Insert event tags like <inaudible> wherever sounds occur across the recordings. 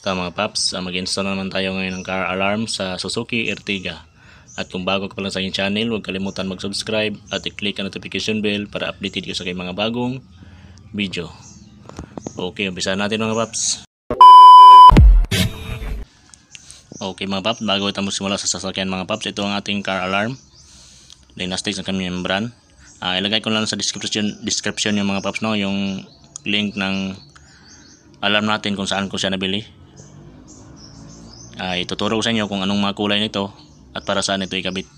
Basta mga paps, ah, mag-install na naman tayo ngayon ng car alarm sa Suzuki Ertiga. At kung bago ka pa lang sa aking channel, huwag kalimutan mag-subscribe at i-click ang notification bell para updated ka sa aking mga bagong video. Okay, umpisa natin mga paps. Okay mga paps, bago ito magsimula sa sasakyan mga paps, ito ang ating car alarm. Dynastics ang kanyang brand. Uh, ah, ilagay ko lang sa description, description yung mga paps no, yung link ng alarm natin kung saan ko siya nabili ay ah, tuturo ko sa inyo kung anong mga kulay nito at para saan ito ikabit.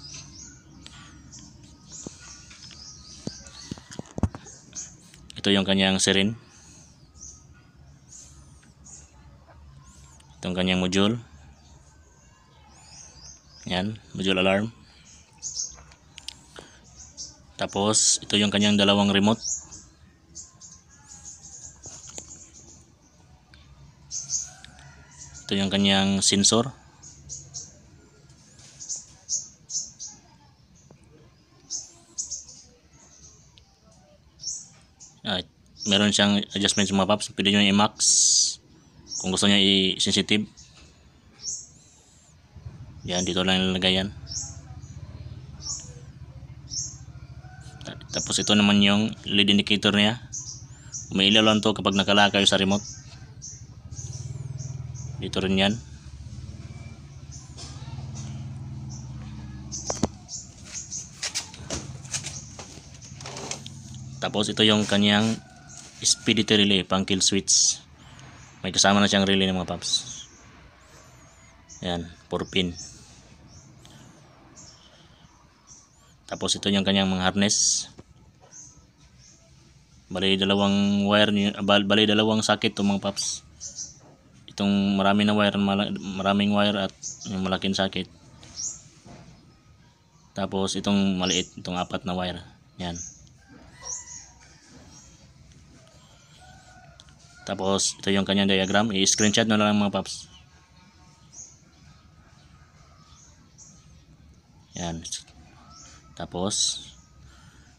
Ito yung kanyang sirin. Itong kanyang module. Yan, module alarm. Tapos, ito yung kanyang dalawang remote. Ito yung kanyang sensor. Alright. Meron siyang adjustment sa mga paps. Pwede nyo i-max kung gusto nyo i-sensitive. Yan, dito lang nilalagay yan. Tapos ito naman yung lead indicator niya. Umailaw lang to kapag nakalakay sa remote. Dito rin yan. Tapos ito yung kanyang speedity relay, pang kill switch. May kasama na siyang relay ng mga pups Ayan, 4 pin. Tapos ito yung kanyang mga harness. Bali dalawang wire, bali dalawang sakit to mga pups itong marami na wire maraming wire at yung malaking socket tapos itong maliit itong apat na wire yan tapos ito yung kanyang diagram i-screenshot na lang mga paps yan tapos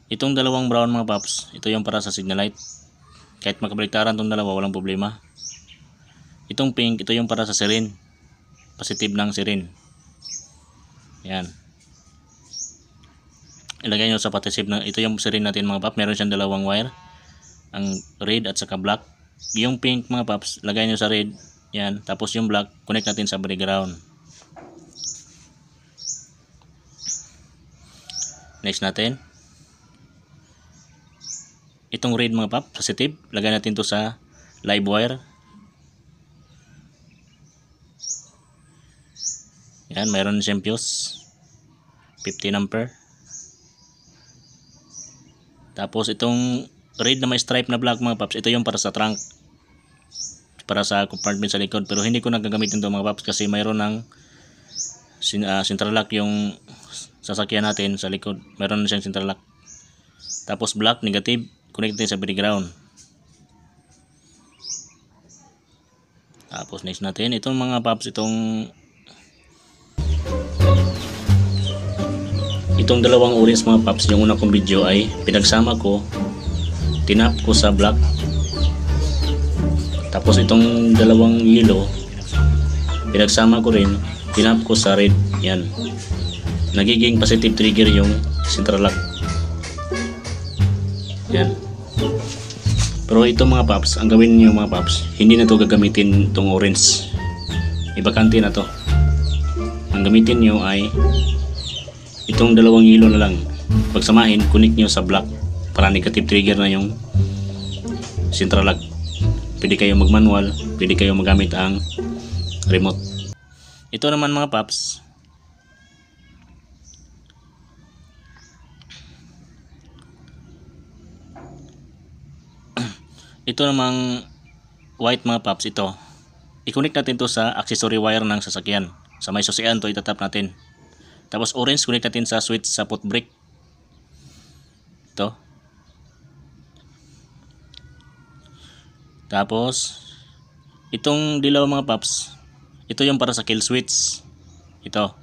itong dalawang brown mga paps ito yung para sa signal light kahit magkabaliktaran itong dalawa walang problema Itong pink, ito yung para sa sirin. Positive ng sirin. Yan. Ilagay nyo sa positive na, ito yung sirin natin mga paps. Meron siyang dalawang wire. Ang red at saka black. Yung pink mga paps, lagay nyo sa red. Yan. Tapos yung black, connect natin sa ground. Next natin. Itong red mga paps positive. Lagay natin to sa live wire. Yan, mayroon siyang fuse. 50 ampere. Tapos itong red na may stripe na black mga paps, ito yung para sa trunk. Para sa compartment sa likod. Pero hindi ko nagagamitin ito mga paps kasi mayroon ng uh, central lock yung sasakyan natin sa likod. Mayroon na siyang central lock. Tapos black, negative, connected sa ground. Tapos next natin, itong mga paps, itong Itong dalawang orange mga paps, yung una kong video ay pinagsama ko, tinap ko sa black. Tapos itong dalawang yellow, pinagsama ko rin, tinap ko sa red. Yan. Nagiging positive trigger yung central lock. Yan. Pero itong mga paps, ang gawin niyo mga paps, hindi na to gagamitin itong orange. Ibakante na to. Ang gamitin niyo ay itong dalawang hilo na lang pagsamahin connect nyo sa black para negative trigger na yung central lock pwede kayo mag manual pwede kayo magamit ang remote ito naman mga paps <clears throat> ito namang white mga paps ito i-connect natin to sa accessory wire ng sasakyan sa may susian to itatap natin tapos orange, connect natin sa switch sa foot brake. Ito. Tapos, itong dilaw mga paps, ito yung para sa kill switch. Ito.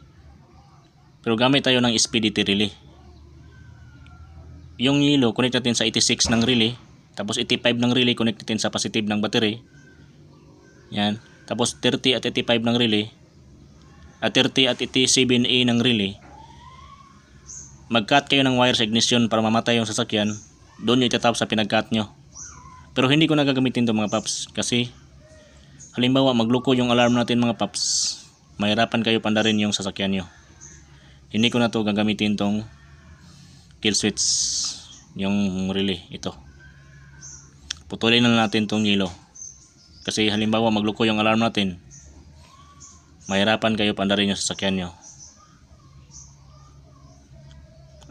Pero gamit tayo ng speedity relay. Yung yellow, connect natin sa 86 ng relay. Tapos 85 ng relay, connect natin sa positive ng battery. Yan. Tapos 30 at 85 ng relay, at 30 at 7A ng relay. Mag-cut kayo ng wire sa ignition para mamatay yung sasakyan. Doon nyo itatap sa pinag-cut nyo. Pero hindi ko nagagamitin to mga paps kasi halimbawa magluko yung alarm natin mga paps. Mahirapan kayo pandarin yung sasakyan nyo. Hindi ko na to gagamitin tong kill switch yung relay ito. Putulin na natin tong yellow. Kasi halimbawa magluko yung alarm natin mahirapan kayo pandarin yung sasakyan nyo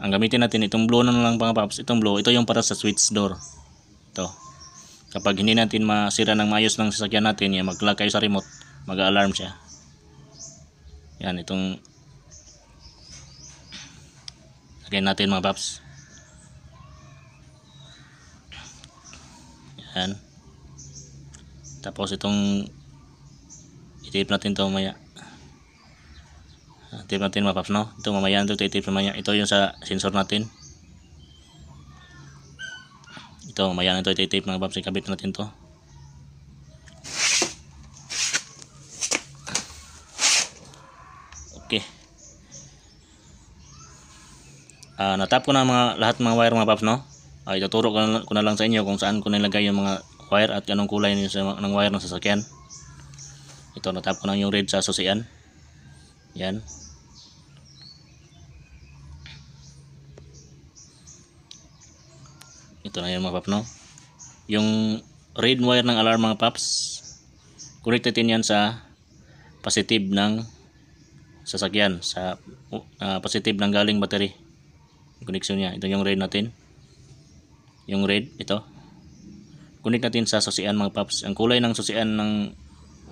ang gamitin natin itong blue na lang mga paps itong blue ito yung para sa switch door ito kapag hindi natin masira ng maayos ng sasakyan natin yan maglag kayo sa remote mag alarm siya yan itong lagay natin mga paps yan tapos itong itip natin ito maya Tip natin mga paps, no? Ito mamaya, ito titip mamaya. Ito yung sa sensor natin. Ito mamaya na ito titip mga paps. Ikabit natin to. Okay. Uh, natap ko na mga, lahat mga wire mga paps, no? Uh, ituturo ko na, ko na lang sa inyo kung saan ko nilagay yung mga wire at anong kulay ng wire ng sasakyan. Ito, natap ko na yung red sa susian. Yan. ito na yun mga paps no yung red wire ng alarm mga paps connect natin yan sa positive ng sasakyan sa uh, positive ng galing battery connection niya ito yung red natin yung red ito connect natin sa susian mga paps ang kulay ng susian ng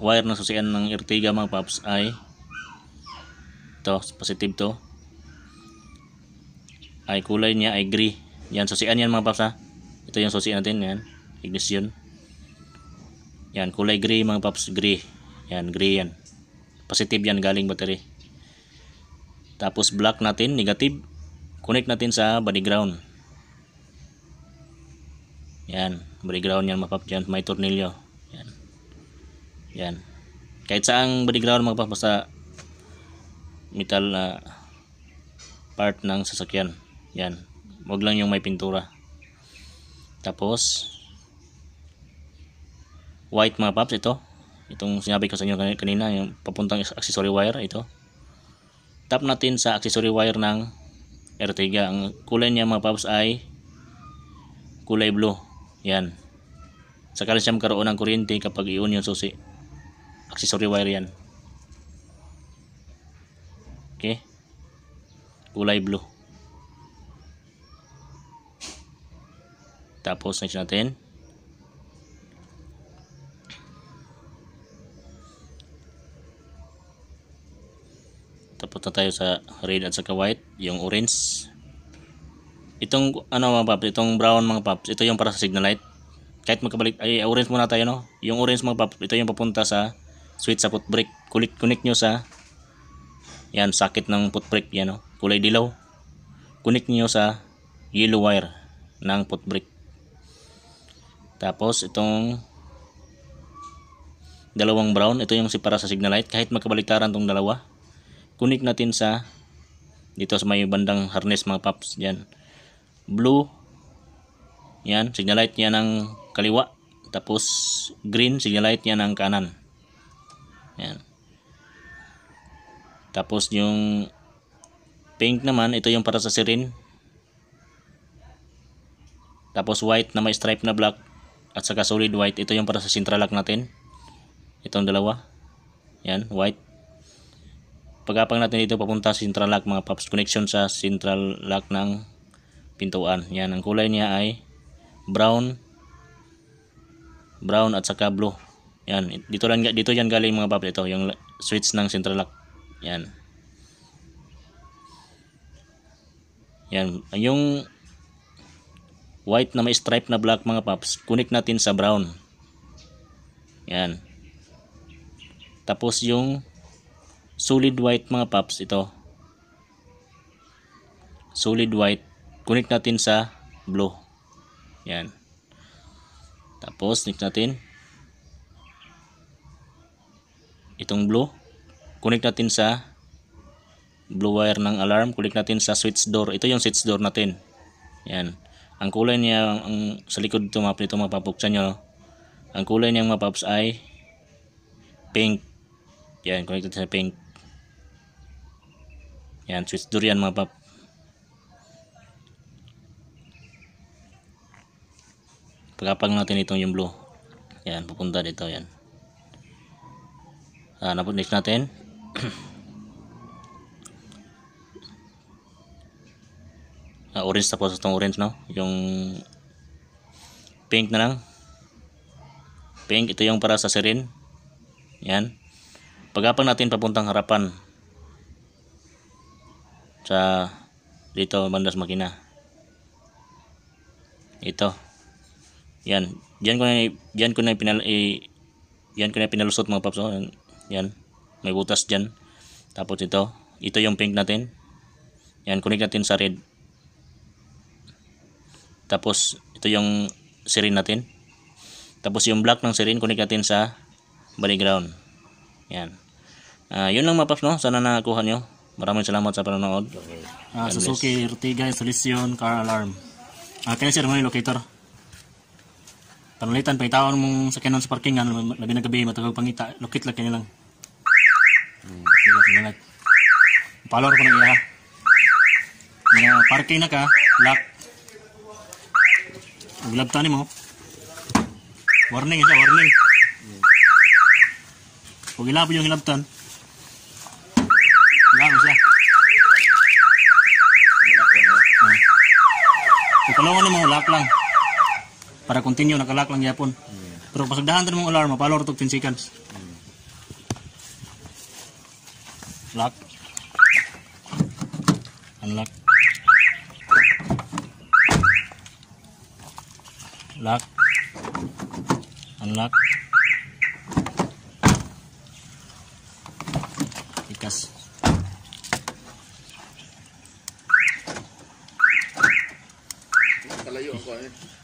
wire ng susian ng Ertiga mga paps ay ito positive to ay kulay niya ay gray yan susian yan mga paps ha ito yung susi natin yan ignition yan kulay gray mga paps gray yan gray yan positive yan galing battery tapos black natin negative connect natin sa body ground yan body ground yan mga paps yan may tornilyo yan yan kahit saang body ground mga paps basta metal na uh, part ng sasakyan yan wag lang yung may pintura tapos, white mga paps, ito. Itong sinabi ko sa inyo kanina, yung papuntang accessory wire, ito. Tap natin sa accessory wire ng Ertiga. Ang kulay niya mga paps ay kulay blue. Yan. Sa calcium karoon ng kuryente kapag iyon yung susi. Accessory wire yan. Okay. Kulay blue. Tapos next natin. Tapos na tayo sa red at saka white, yung orange. Itong ano mga paps, itong brown mga paps, ito yung para sa signal light. Kahit magkabalik, ay orange muna tayo no. Yung orange mga paps, ito yung papunta sa switch sa footbrake. Kulit connect nyo sa yan, sakit ng footbrake yan no. Kulay dilaw. Connect nyo sa yellow wire ng footbrake. Tapos itong dalawang brown, ito yung si para sa signal light. Kahit magkabaliktaran tong dalawa, connect natin sa dito sa may bandang harness mga paps. Yan. Blue, yan, signal light niya ang kaliwa. Tapos green, signal light niya ang kanan. Yan. Tapos yung pink naman, ito yung para sa siren. Tapos white na may stripe na black at saka solid white. Ito yung para sa central lock natin. Itong dalawa. Yan, white. Pagapang natin dito papunta sa central lock mga paps. Connection sa central lock ng pintuan. Yan, ang kulay niya ay brown brown at saka blue. Yan, dito lang dito yan galing mga paps ito, yung switch ng central lock. Yan. Yan, yung white na may stripe na black mga paps, connect natin sa brown. Yan. Tapos yung solid white mga paps, ito. Solid white, connect natin sa blue. Yan. Tapos, connect natin. Itong blue, connect natin sa blue wire ng alarm, connect natin sa switch door. Ito yung switch door natin. Yan. Ang kulay niya ang sa likod ito map nito mapapuksan nyo. Ang kulay niya mga ay pink. Yan, connected sa pink. Yan, switch durian mga pap. Pagkapag natin itong yung blue. Yan, pupunta dito yan. Ah, napot next natin. <clears throat> uh, orange tapos itong orange no yung pink na lang pink ito yung para sa sirin yan pagapang natin papuntang harapan sa dito bandas makina ito yan diyan ko na diyan ko na pinal i, yan ko na pinalusot mga paps oh. yan may butas diyan tapos ito ito yung pink natin yan connect natin sa red tapos ito yung sirin natin. Tapos yung black ng sirin connect natin sa body ground. Yan. Uh, yun lang mapaps no. Sana nakuha nyo. Maraming salamat sa panonood. Uh, Suzuki Ertiga Solution Car Alarm. Uh, kaya sir mo yung locator. Panulitan, pangitawan mong sakyanan sa parking, ano, labi na gabi, matagag pangita, lokit lang kanya lang. Hmm. Sige, sige, Palor ko na iya. Na parking na ka, lock, Vlog tanim mo. Warning isa, warning. Huwag ilapon yung hilabtan. Wala ah. mo siya. Ikalungan ni mga lock lang. Para continue, nakalock lang yapon. Pero pasagdahan tan mong alarm, palo ito 10 seconds. Lock. Unlock. lock unlock tikas palayo ako eh